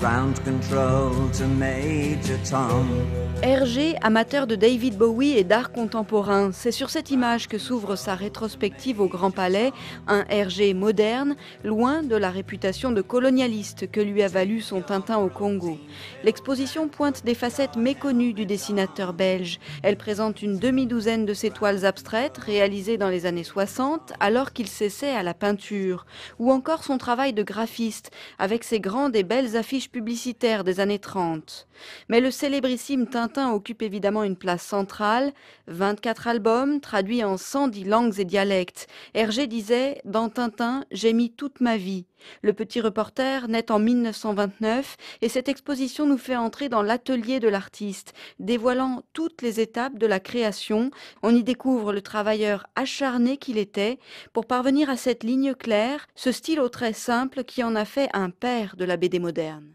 Ground control to Major Tom. Hergé, amateur de David Bowie et d'art contemporain, c'est sur cette image que s'ouvre sa rétrospective au Grand Palais, un RG moderne, loin de la réputation de colonialiste que lui a valu son Tintin au Congo. L'exposition pointe des facettes méconnues du dessinateur belge. Elle présente une demi-douzaine de ses toiles abstraites réalisées dans les années 60 alors qu'il cessait à la peinture, ou encore son travail de graphiste avec ses grandes et belles affiches publicitaire des années 30. Mais le célébrissime Tintin occupe évidemment une place centrale, 24 albums traduits en 110 langues et dialectes. Hergé disait Dans Tintin, j'ai mis toute ma vie. Le petit reporter naît en 1929 et cette exposition nous fait entrer dans l'atelier de l'artiste, dévoilant toutes les étapes de la création. On y découvre le travailleur acharné qu'il était pour parvenir à cette ligne claire, ce style au trait simple qui en a fait un père de la BD moderne.